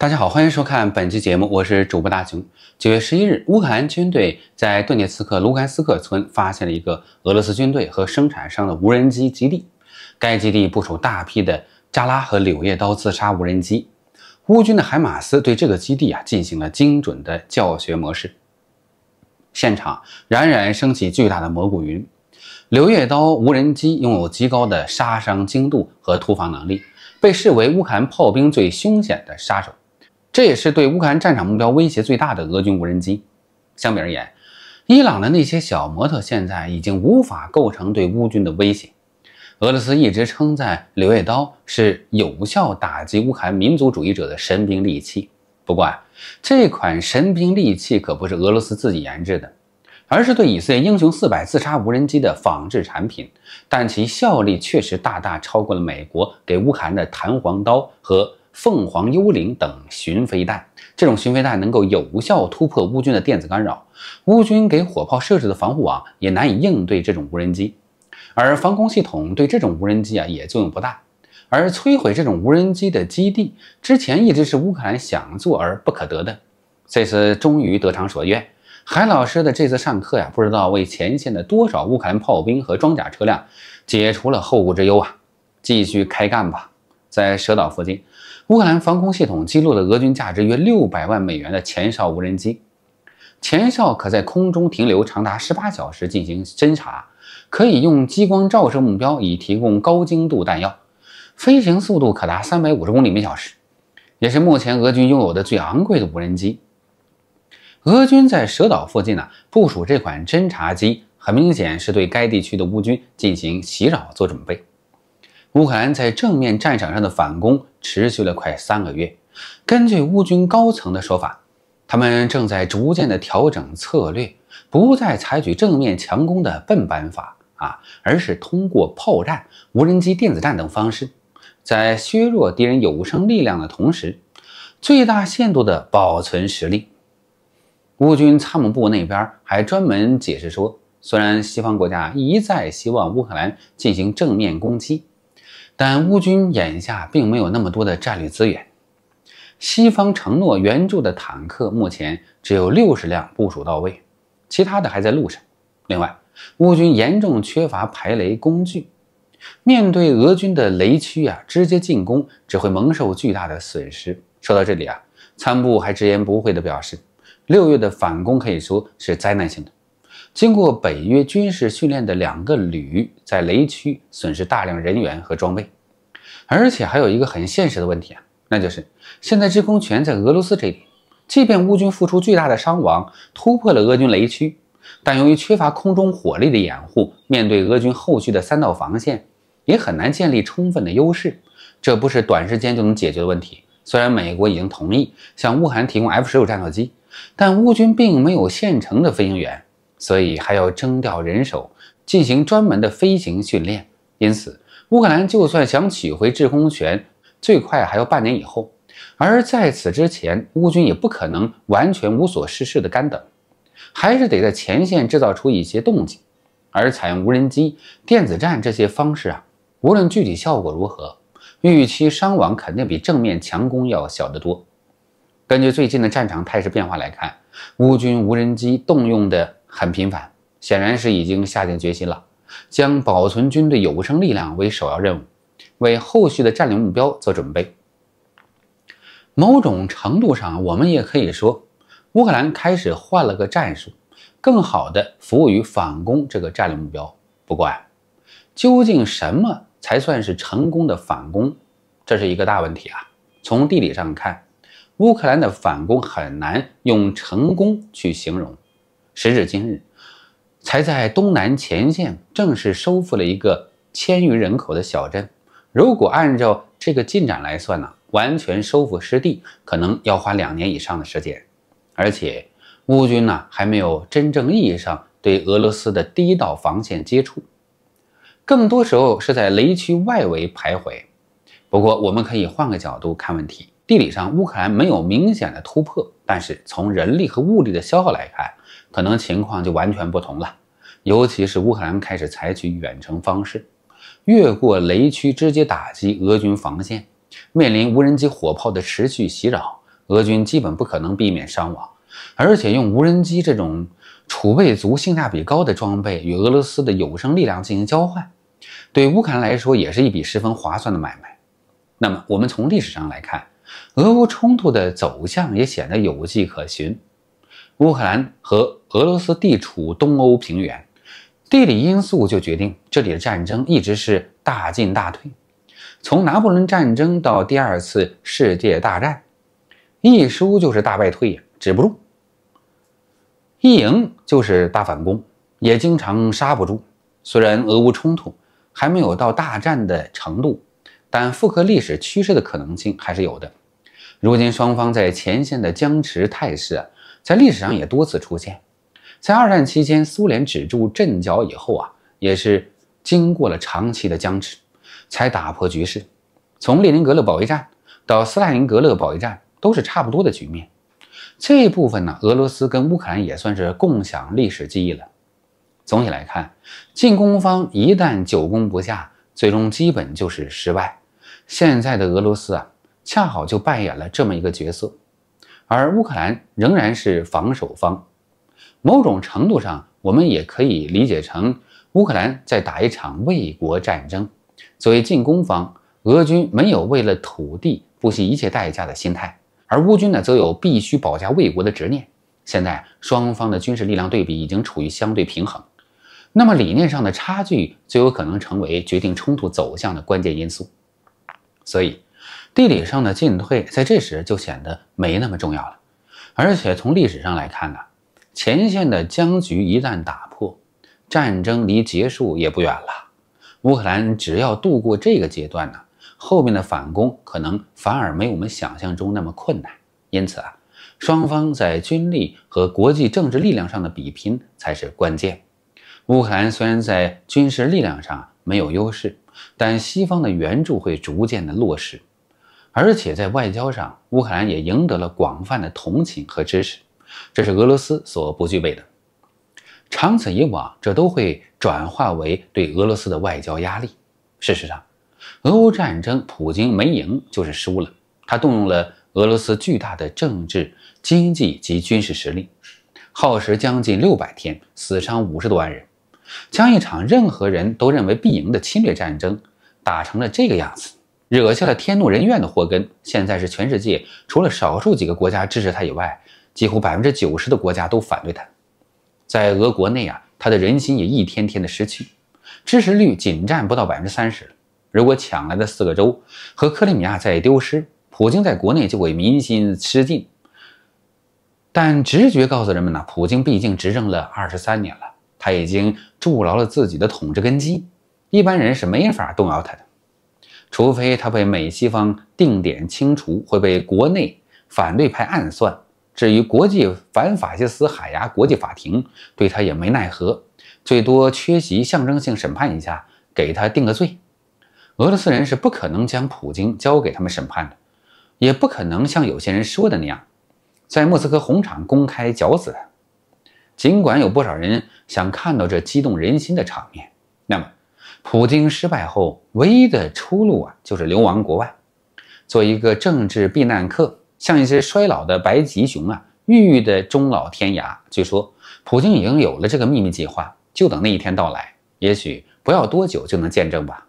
大家好，欢迎收看本期节目，我是主播大熊。九月十一日，乌克兰军队在顿涅茨克卢甘斯克村发现了一个俄罗斯军队和生产商的无人机基地，该基地部署大批的扎拉和柳叶刀自杀无人机。乌军的海马斯对这个基地啊进行了精准的教学模式，现场冉冉升起巨大的蘑菇云。柳叶刀无人机拥有极高的杀伤精度和突防能力，被视为乌克兰炮兵最凶险的杀手。这也是对乌克兰战场目标威胁最大的俄军无人机。相比而言，伊朗的那些小模特现在已经无法构成对乌军的威胁。俄罗斯一直称赞“柳叶刀”是有效打击乌克兰民族主义者的神兵利器。不过，这款神兵利器可不是俄罗斯自己研制的，而是对以色列“英雄四百”自杀无人机的仿制产品。但其效力确实大大超过了美国给乌克兰的“弹簧刀”和。凤凰幽灵等巡飞弹，这种巡飞弹能够有效突破乌军的电子干扰，乌军给火炮设置的防护网也难以应对这种无人机，而防空系统对这种无人机啊也作用不大。而摧毁这种无人机的基地，之前一直是乌克兰想做而不可得的，这次终于得偿所愿。海老师的这次上课呀，不知道为前线的多少乌克兰炮兵和装甲车辆解除了后顾之忧啊！继续开干吧，在蛇岛附近。乌克兰防空系统击落了俄军价值约六百万美元的前哨无人机。前哨可在空中停留长达十八小时进行侦察，可以用激光照射目标以提供高精度弹药，飞行速度可达三百五十公里每小时，也是目前俄军拥有的最昂贵的无人机。俄军在蛇岛附近呢部署这款侦察机，很明显是对该地区的乌军进行袭扰做准备。乌克兰在正面战场上的反攻。持续了快三个月。根据乌军高层的说法，他们正在逐渐的调整策略，不再采取正面强攻的笨办法啊，而是通过炮战、无人机、电子战等方式，在削弱敌人有生力量的同时，最大限度的保存实力。乌军参谋部那边还专门解释说，虽然西方国家一再希望乌克兰进行正面攻击。但乌军眼下并没有那么多的战略资源，西方承诺援助的坦克目前只有六十辆部署到位，其他的还在路上。另外，乌军严重缺乏排雷工具，面对俄军的雷区啊，直接进攻只会蒙受巨大的损失。说到这里啊，参部还直言不讳地表示，六月的反攻可以说是灾难性的。经过北约军事训练的两个旅在雷区损失大量人员和装备，而且还有一个很现实的问题啊，那就是现在制空权在俄罗斯这里。即便乌军付出巨大的伤亡突破了俄军雷区，但由于缺乏空中火力的掩护，面对俄军后续的三道防线，也很难建立充分的优势。这不是短时间就能解决的问题。虽然美国已经同意向乌克兰提供 F 十六战斗机，但乌军并没有现成的飞行员。所以还要征调人手进行专门的飞行训练，因此乌克兰就算想取回制空权，最快还要半年以后。而在此之前，乌军也不可能完全无所事事的干等，还是得在前线制造出一些动静。而采用无人机、电子战这些方式啊，无论具体效果如何，预期伤亡肯定比正面强攻要小得多。根据最近的战场态势变化来看，乌军无人机动用的。很频繁，显然是已经下定决心了，将保存军队有生力量为首要任务，为后续的战略目标做准备。某种程度上，我们也可以说，乌克兰开始换了个战术，更好的服务于反攻这个战略目标。不过啊，究竟什么才算是成功的反攻，这是一个大问题啊。从地理上看，乌克兰的反攻很难用成功去形容。时至今日，才在东南前线正式收复了一个千余人口的小镇。如果按照这个进展来算呢，完全收复失地可能要花两年以上的时间。而且乌军呢，还没有真正意义上对俄罗斯的第一道防线接触，更多时候是在雷区外围徘徊。不过，我们可以换个角度看问题：地理上，乌克兰没有明显的突破。但是从人力和物力的消耗来看，可能情况就完全不同了。尤其是乌克兰开始采取远程方式，越过雷区直接打击俄军防线，面临无人机、火炮的持续袭扰，俄军基本不可能避免伤亡。而且用无人机这种储备足、性价比高的装备与俄罗斯的有生力量进行交换，对乌克兰来说也是一笔十分划算的买卖。那么，我们从历史上来看。俄乌冲突的走向也显得有迹可循。乌克兰和俄罗斯地处东欧平原，地理因素就决定这里的战争一直是大进大退。从拿破仑战争到第二次世界大战，一输就是大败退呀，止不住；一赢就是大反攻，也经常刹不住。虽然俄乌冲突还没有到大战的程度，但复刻历史趋势的可能性还是有的。如今双方在前线的僵持态势，在历史上也多次出现。在二战期间，苏联止住阵脚以后啊，也是经过了长期的僵持，才打破局势。从列宁格勒保卫战到斯大林格勒保卫战，都是差不多的局面。这一部分呢，俄罗斯跟乌克兰也算是共享历史记忆了。总体来看，进攻方一旦久攻不下，最终基本就是失败。现在的俄罗斯啊。恰好就扮演了这么一个角色，而乌克兰仍然是防守方。某种程度上，我们也可以理解成乌克兰在打一场卫国战争。作为进攻方，俄军没有为了土地不惜一切代价的心态，而乌军呢，则有必须保家卫国的执念。现在双方的军事力量对比已经处于相对平衡，那么理念上的差距最有可能成为决定冲突走向的关键因素。所以。地理上的进退，在这时就显得没那么重要了。而且从历史上来看呢，前线的僵局一旦打破，战争离结束也不远了。乌克兰只要度过这个阶段呢，后面的反攻可能反而没我们想象中那么困难。因此啊，双方在军力和国际政治力量上的比拼才是关键。乌克兰虽然在军事力量上没有优势，但西方的援助会逐渐的落实。而且在外交上，乌克兰也赢得了广泛的同情和支持，这是俄罗斯所不具备的。长此以往，这都会转化为对俄罗斯的外交压力。事实上，俄乌战争，普京没赢就是输了。他动用了俄罗斯巨大的政治、经济及军事实力，耗时将近六百天，死伤五十多万人，将一场任何人都认为必赢的侵略战争打成了这个样子。惹下了天怒人怨的祸根。现在是全世界除了少数几个国家支持他以外，几乎百分之九十的国家都反对他。在俄国内啊，他的人心也一天天的失去，支持率仅占不到百分之三十了。如果抢来的四个州和克里米亚再丢失，普京在国内就会民心失尽。但直觉告诉人们呢，普京毕竟执政了二十三年了，他已经筑牢了自己的统治根基，一般人是没法动摇他的。除非他被美西方定点清除，会被国内反对派暗算。至于国际反法西斯海牙国际法庭，对他也没奈何，最多缺席象征性审判一下，给他定个罪。俄罗斯人是不可能将普京交给他们审判的，也不可能像有些人说的那样，在莫斯科红场公开绞死他。尽管有不少人想看到这激动人心的场面，那么。普京失败后唯一的出路啊，就是流亡国外，做一个政治避难客，像一些衰老的白吉熊啊，郁郁的终老天涯。据说普京已经有了这个秘密计划，就等那一天到来，也许不要多久就能见证吧。